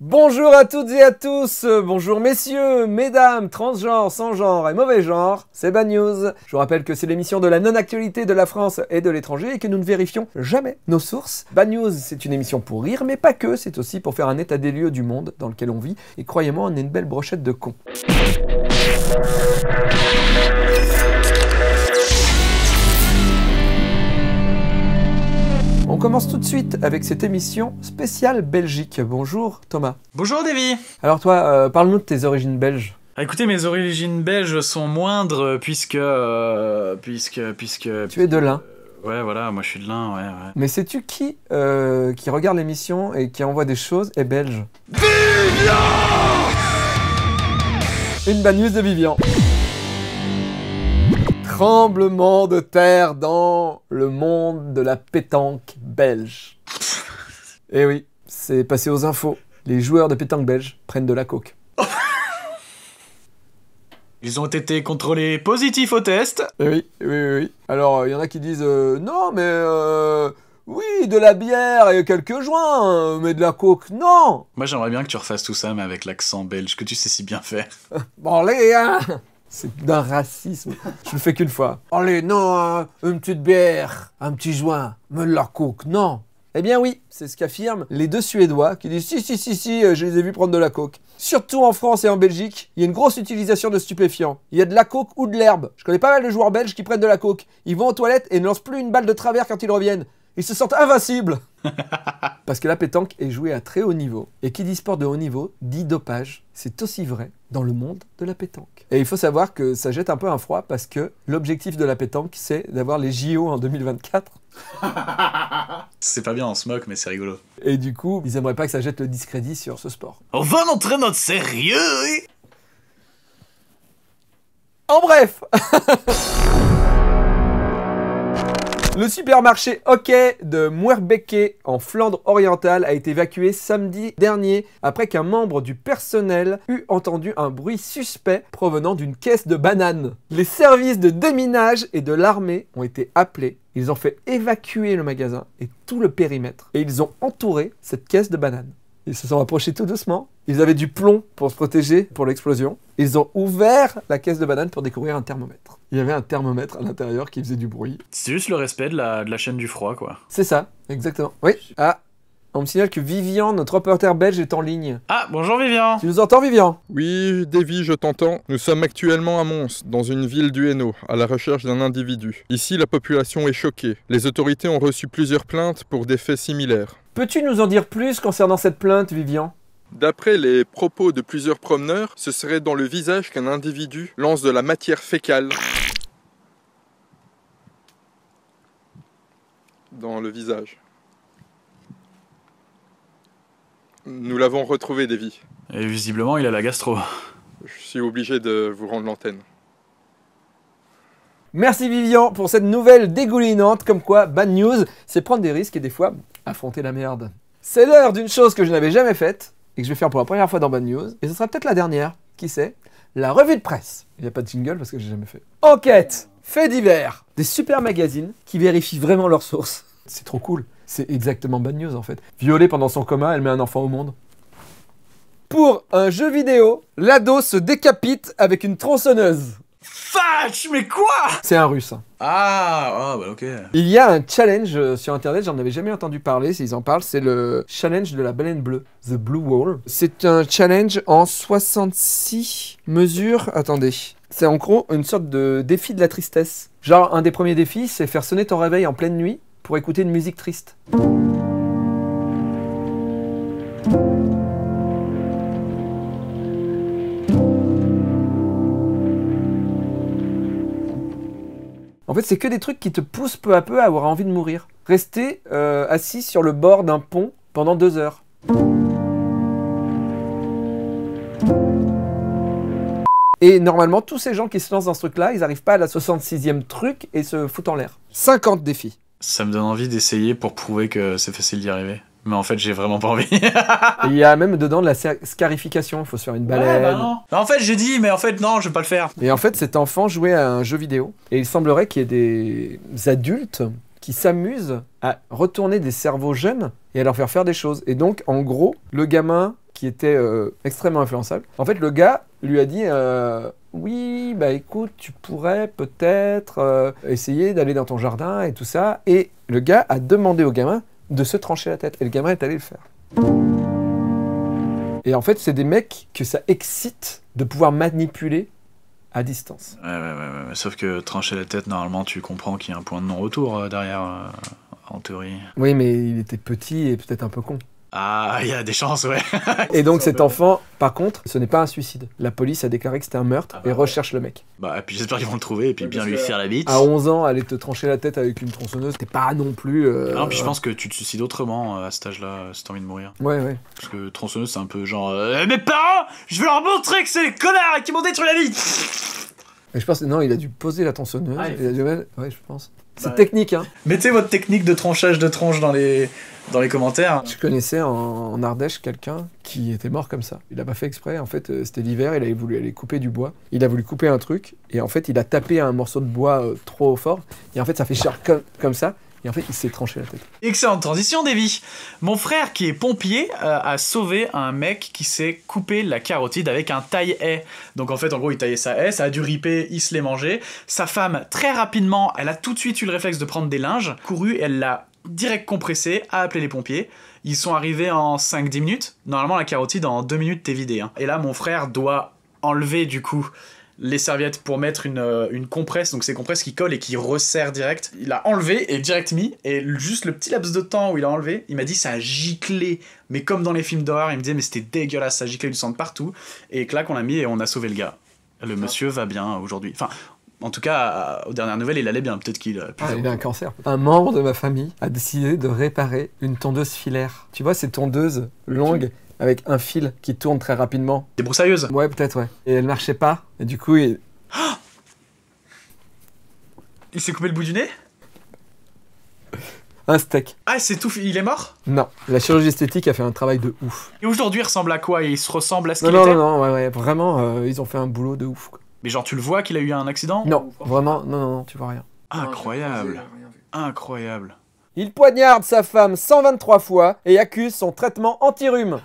Bonjour à toutes et à tous, euh, bonjour messieurs, mesdames, transgenres, sans genre et mauvais genre, c'est Bad News. Je vous rappelle que c'est l'émission de la non-actualité de la France et de l'étranger et que nous ne vérifions jamais nos sources. Bad News, c'est une émission pour rire, mais pas que, c'est aussi pour faire un état des lieux du monde dans lequel on vit, et croyez-moi, on est une belle brochette de cons. commence tout de suite avec cette émission spéciale Belgique. Bonjour Thomas. Bonjour Davy. Alors toi, euh, parle-nous de tes origines belges. Bah, écoutez, mes origines belges sont moindres euh, puisque... Euh, puisque, puisque... Tu es de l'un Ouais, voilà, moi je suis de Lin. ouais, Mais sais-tu qui, qui regarde l'émission et qui envoie des choses est belge Vivian Une bad news de Vivian tremblement de terre dans le monde de la pétanque belge. Et eh oui, c'est passé aux infos. Les joueurs de pétanque belge prennent de la coke. Ils ont été contrôlés positifs au test. Eh oui, eh oui, oui. Alors, il euh, y en a qui disent euh, non, mais euh, oui, de la bière et quelques joints, mais de la coke, non. Moi, j'aimerais bien que tu refasses tout ça, mais avec l'accent belge que tu sais si bien faire. bon, les hein c'est d'un racisme. Je le fais qu'une fois. Allez, non, hein, une petite bière, un petit joint, me la coke, non. Eh bien oui, c'est ce qu'affirment les deux Suédois qui disent si, si, si, si, euh, je les ai vus prendre de la coke. Surtout en France et en Belgique, il y a une grosse utilisation de stupéfiants. Il y a de la coke ou de l'herbe. Je connais pas mal de joueurs belges qui prennent de la coke. Ils vont aux toilettes et ne lancent plus une balle de travers quand ils reviennent. Ils se sentent invincibles Parce que la pétanque est jouée à très haut niveau. Et qui dit sport de haut niveau dit dopage. C'est aussi vrai dans le monde de la pétanque. Et il faut savoir que ça jette un peu un froid parce que l'objectif de la pétanque, c'est d'avoir les JO en 2024. c'est pas bien, on se moque, mais c'est rigolo. Et du coup, ils aimeraient pas que ça jette le discrédit sur ce sport. On va montrer notre sérieux En bref Le supermarché Hockey de Mwerbeke en Flandre orientale a été évacué samedi dernier après qu'un membre du personnel eut entendu un bruit suspect provenant d'une caisse de bananes. Les services de déminage et de l'armée ont été appelés. Ils ont fait évacuer le magasin et tout le périmètre et ils ont entouré cette caisse de bananes. Ils se sont approchés tout doucement. Ils avaient du plomb pour se protéger pour l'explosion. Ils ont ouvert la caisse de bananes pour découvrir un thermomètre. Il y avait un thermomètre à l'intérieur qui faisait du bruit. C'est juste le respect de la, de la chaîne du froid, quoi. C'est ça, exactement. Oui. Ah, on me signale que Vivian, notre reporter belge, est en ligne. Ah, bonjour Vivian Tu nous entends, Vivian Oui, Davy, je t'entends. Nous sommes actuellement à Mons, dans une ville du Hainaut, à la recherche d'un individu. Ici, la population est choquée. Les autorités ont reçu plusieurs plaintes pour des faits similaires. Peux-tu nous en dire plus concernant cette plainte, Vivian D'après les propos de plusieurs promeneurs, ce serait dans le visage qu'un individu lance de la matière fécale. Dans le visage. Nous l'avons retrouvé, Davy. Et visiblement, il a la gastro. Je suis obligé de vous rendre l'antenne. Merci Vivian pour cette nouvelle dégoulinante, comme quoi, bad news, c'est prendre des risques et des fois, affronter la merde. C'est l'heure d'une chose que je n'avais jamais faite et que je vais faire pour la première fois dans Bad News, et ce sera peut-être la dernière, qui sait, la revue de presse. Il n'y a pas de jingle parce que j'ai jamais fait. Enquête, fait divers, des super magazines qui vérifient vraiment leurs sources. C'est trop cool, c'est exactement Bad News en fait. Violée pendant son coma, elle met un enfant au monde. Pour un jeu vidéo, l'ado se décapite avec une tronçonneuse mais quoi C'est un russe. Ah, ah bah, ok. Il y a un challenge euh, sur internet, j'en avais jamais entendu parler, s'ils en parlent, c'est le challenge de la baleine bleue, The Blue Wall. C'est un challenge en 66 mesures, attendez. C'est en gros une sorte de défi de la tristesse. Genre, un des premiers défis, c'est faire sonner ton réveil en pleine nuit pour écouter une musique triste. En fait, c'est que des trucs qui te poussent peu à peu à avoir envie de mourir. Rester euh, assis sur le bord d'un pont pendant deux heures. Et normalement, tous ces gens qui se lancent dans ce truc-là, ils n'arrivent pas à la 66e truc et se foutent en l'air. 50 défis. Ça me donne envie d'essayer pour prouver que c'est facile d'y arriver mais en fait j'ai vraiment pas envie. Il y a même dedans de la scarification, Il faut se faire une baleine. Bah bah, en fait j'ai dit, mais en fait non, je vais pas le faire. Et en fait cet enfant jouait à un jeu vidéo, et il semblerait qu'il y ait des adultes qui s'amusent à retourner des cerveaux jeunes et à leur faire faire des choses. Et donc en gros, le gamin qui était euh, extrêmement influençable, en fait le gars lui a dit... Euh, oui, bah écoute, tu pourrais peut-être euh, essayer d'aller dans ton jardin et tout ça. Et le gars a demandé au gamin, de se trancher la tête. Et le gamin est allé le faire. Et en fait, c'est des mecs que ça excite de pouvoir manipuler à distance. Ouais, ouais, Sauf que trancher la tête, normalement, tu comprends qu'il y a un point de non-retour euh, derrière, euh, en théorie. Oui, mais il était petit et peut-être un peu con. Ah, il y a des chances, ouais. et donc cet enfant, par contre, ce n'est pas un suicide. La police a déclaré que c'était un meurtre ah bah et recherche le mec. Bah, et puis j'espère qu'ils vont le trouver et puis bien lui faire la bite. À 11 ans, aller te trancher la tête avec une tronçonneuse, t'es pas non plus. Euh, non, puis je euh. pense que tu te suicides autrement euh, à cet âge-là, si t'as envie de mourir. Ouais, ouais. Parce que tronçonneuse, c'est un peu genre. mes parents, je vais leur montrer que c'est les connards qui m'ont détruit la vie Et je pense non, il a dû poser la tronçonneuse. a dû... Ouais, je pense. C'est bah, technique, hein. Mettez votre technique de tranchage de tronche dans les, dans les commentaires. Je connaissais en, Ardèche quelqu'un qui était mort comme ça. Il n'a pas fait exprès. En fait, euh, c'était l'hiver, il avait voulu aller couper du bois. Il a voulu couper un truc et en fait, il a tapé un morceau de bois euh, trop fort. Et en fait, ça fait char comme ça. Et en fait, il s'est tranché la tête. Excellente transition, Davy. Mon frère, qui est pompier, euh, a sauvé un mec qui s'est coupé la carotide avec un taille-haie. Donc en fait, en gros, il taillait sa haie, ça a dû riper, il se l'est mangé. Sa femme, très rapidement, elle a tout de suite eu le réflexe de prendre des linges, couru, elle l'a direct compressé, a appelé les pompiers. Ils sont arrivés en 5-10 minutes. Normalement, la carotide, en 2 minutes, t'es vidé. Hein. Et là, mon frère doit enlever, du coup, les serviettes pour mettre euh, une, compresse, donc ces compresses qui collent et qui resserrent direct. Il a enlevé et direct mis, et juste le petit laps de temps où il a enlevé, il m'a dit ça a giclé, mais comme dans les films d'horreur, il me disait mais c'était dégueulasse, ça giclait du sang de partout, et clac on l'a mis et on a sauvé le gars. Le monsieur va bien aujourd'hui. Enfin, en tout cas, euh, aux dernières nouvelles, il allait bien. Peut-être qu'il euh, ah, a, ah, il a un cancer. Un membre de ma famille a décidé de réparer une tondeuse filaire. Tu vois, ces tondeuses longues avec un fil qui tourne très rapidement. Des broussailleuses Ouais, peut-être, ouais. Et elle marchait pas. Et du coup, il. il s'est coupé le bout du nez un steak. Ah, c'est tout. Il est mort Non. La chirurgie esthétique a fait un travail de ouf. Et aujourd'hui, il ressemble à quoi Il se ressemble à ce qu'il était Non, non, non, ouais, ouais. Vraiment, euh, ils ont fait un boulot de ouf. Mais genre, tu le vois qu'il a eu un accident Non, vraiment, non, non, non, tu vois rien. Incroyable. Incroyable. Il poignarde sa femme 123 fois et accuse son traitement anti-rhume.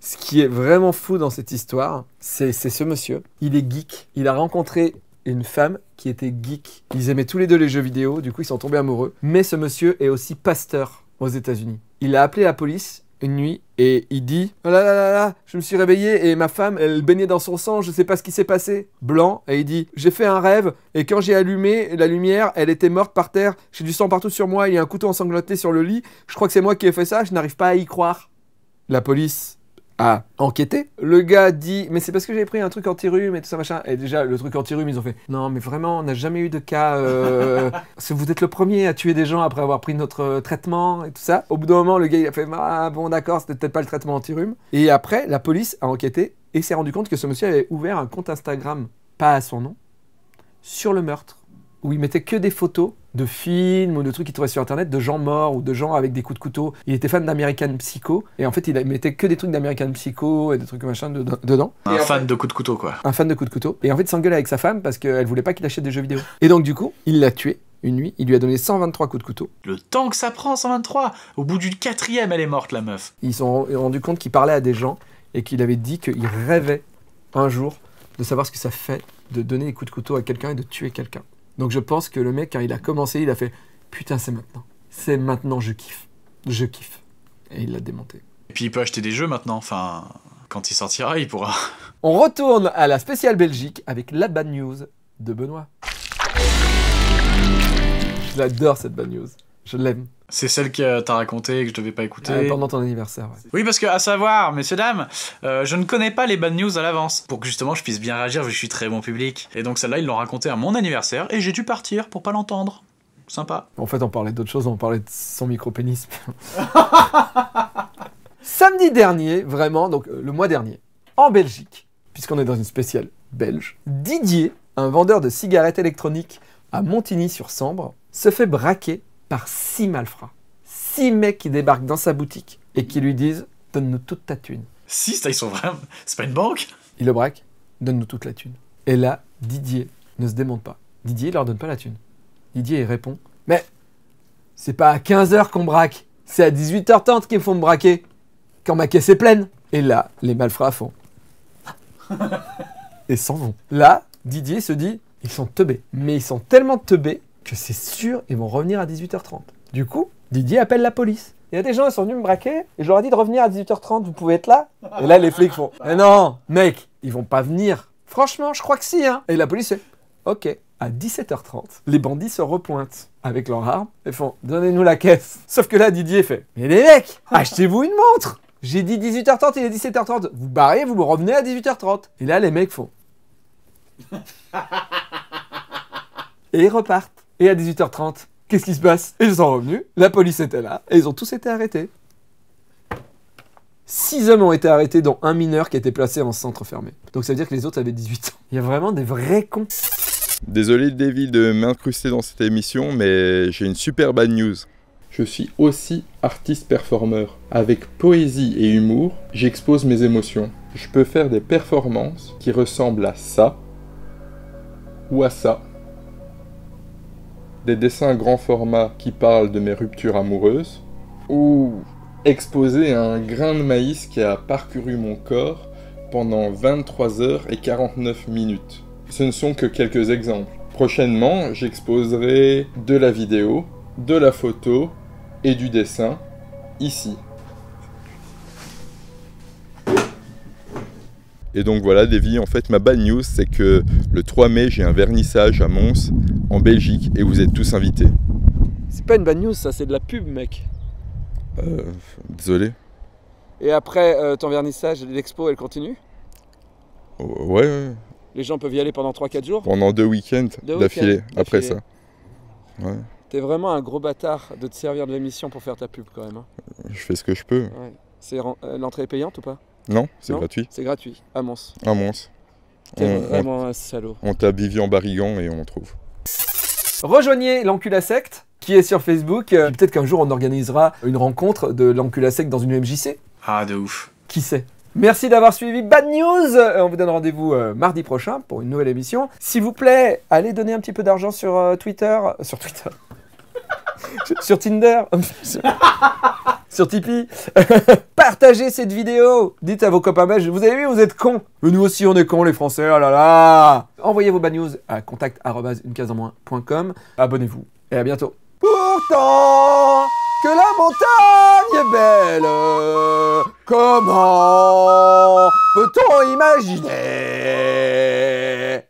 Ce qui est vraiment fou dans cette histoire, c'est ce monsieur. Il est geek. Il a rencontré une femme qui était geek. Ils aimaient tous les deux les jeux vidéo, du coup ils sont tombés amoureux. Mais ce monsieur est aussi pasteur aux États-Unis. Il a appelé la police une nuit et il dit Oh là là là là, je me suis réveillé et ma femme, elle baignait dans son sang, je sais pas ce qui s'est passé. Blanc, et il dit J'ai fait un rêve et quand j'ai allumé la lumière, elle était morte par terre, j'ai du sang partout sur moi, il y a un couteau ensanglanté sur le lit, je crois que c'est moi qui ai fait ça, je n'arrive pas à y croire. La police à enquêter. Le gars dit mais c'est parce que j'avais pris un truc anti-rhume et tout ça machin. Et déjà le truc anti-rhume ils ont fait non mais vraiment on n'a jamais eu de cas. Euh, vous êtes le premier à tuer des gens après avoir pris notre euh, traitement et tout ça. Au bout d'un moment le gars il a fait ah bon d'accord c'était peut-être pas le traitement anti-rhume. Et après la police a enquêté et s'est rendu compte que ce monsieur avait ouvert un compte Instagram pas à son nom sur le meurtre où il mettait que des photos de films ou de trucs qu'il trouvait sur internet de gens morts ou de gens avec des coups de couteau. Il était fan d'American Psycho et en fait il mettait que des trucs d'American Psycho et des trucs machin dedans. Un fan de coups de couteau quoi. Un fan de coups de couteau. Et en fait il avec sa femme parce qu'elle voulait pas qu'il achète des jeux vidéo. Et donc du coup il l'a tué une nuit, il lui a donné 123 coups de couteau. Le temps que ça prend, 123 Au bout du quatrième, elle est morte, la meuf. Ils se sont rendus compte qu'il parlait à des gens et qu'il avait dit qu'il rêvait un jour de savoir ce que ça fait de donner des coups de couteau à quelqu'un et de tuer quelqu'un. Donc je pense que le mec, quand il a commencé, il a fait Putain, c'est maintenant. C'est maintenant, je kiffe. Je kiffe. Et il l'a démonté. Et puis il peut acheter des jeux maintenant, enfin, quand il sortira, il pourra. On retourne à la spéciale Belgique avec la bad news de Benoît. J'adore cette bad news. Je l'aime. C'est celle que t'as racontée et que je devais pas écouter. Euh, pendant ton anniversaire, ouais. Oui, parce que, à savoir, messieurs, dames, euh, je ne connais pas les bad news à l'avance. Pour que justement je puisse bien réagir, je suis très bon public. Et donc celle-là, ils l'ont racontée à mon anniversaire et j'ai dû partir pour pas l'entendre. Sympa. En fait, on parlait d'autre chose, on parlait de son micro-pénis. Samedi dernier, vraiment, donc euh, le mois dernier, en Belgique, puisqu'on est dans une spéciale belge, Didier, un vendeur de cigarettes électroniques à Montigny-sur-Sambre, se fait braquer par six malfrats. Six mecs qui débarquent dans sa boutique et qui lui disent Donne-nous toute ta thune. Si, ils sont vraiment. C'est pas une banque Il le braque Donne-nous toute la thune. Et là, Didier ne se démonte pas. Didier leur donne pas la thune. Didier, répond Mais c'est pas à 15h qu'on braque, c'est à 18h30 qu'ils me font me braquer, quand ma caisse est pleine. Et là, les malfrats font. et s'en vont. Là, Didier se dit Ils sont teubés. Mais ils sont tellement teubés je c'est sûr, ils vont revenir à 18h30. Du coup, Didier appelle la police. Il y a des gens, ils sont venus me braquer, et je leur ai dit de revenir à 18h30, vous pouvez être là. Et là, les flics font Mais non, mec, ils vont pas venir. Franchement, je crois que si, hein. Et la police fait Ok. À 17h30, les bandits se repointent avec leurs armes et font Donnez-nous la caisse. Sauf que là, Didier fait Mais les mecs, achetez-vous une montre J'ai dit 18h30, il est 17h30. Vous barrez, vous me revenez à 18h30. Et là, les mecs font. et ils repartent. Et à 18h30, qu'est-ce qui se passe Ils sont revenus, la police était là, et ils ont tous été arrêtés. Six hommes ont été arrêtés, dont un mineur qui était placé en centre fermé. Donc ça veut dire que les autres avaient 18 ans. Il y a vraiment des vrais cons. Désolé David de m'incruster dans cette émission, mais j'ai une super bad news. Je suis aussi artiste-performeur. Avec poésie et humour, j'expose mes émotions. Je peux faire des performances qui ressemblent à ça ou à ça des dessins grand format qui parlent de mes ruptures amoureuses, ou exposer un grain de maïs qui a parcouru mon corps pendant 23 heures et 49 minutes. Ce ne sont que quelques exemples. Prochainement, j'exposerai de la vidéo, de la photo et du dessin ici. Et donc voilà, Davy, en fait, ma bad news, c'est que le 3 mai, j'ai un vernissage à Mons, en Belgique, et vous êtes tous invités. C'est pas une bad news, ça, c'est de la pub, mec. Euh, désolé. Et après euh, ton vernissage, l'expo, elle continue oh, ouais, Les gens peuvent y aller pendant 3-4 jours Pendant deux week-ends d'affilée, après ça. Ouais. T'es vraiment un gros bâtard de te servir de l'émission pour faire ta pub quand même. Hein. Je fais ce que je peux. Ouais. C'est euh, l'entrée payante ou pas non, c'est gratuit. C'est gratuit, à Mons. À vraiment on, un salaud. On tape en Barigan et on trouve. Rejoignez l'Encula Secte qui est sur Facebook. Euh, peut-être qu'un jour on organisera une rencontre de l'Encula dans une e MJC. Ah, de ouf. Qui sait Merci d'avoir suivi Bad News. Euh, on vous donne rendez-vous euh, mardi prochain pour une nouvelle émission. S'il vous plaît, allez donner un petit peu d'argent sur Twitter. Sur Twitter. sur Tinder. sur Tipeee. Partagez cette vidéo. Dites à vos copains belges, vous avez vu, vous êtes cons. Mais nous aussi, on est cons, les Français, oh là là. Envoyez vos bad news à contact une case en moins.com. Abonnez-vous et à bientôt. Pourtant que la montagne est belle, comment peut-on imaginer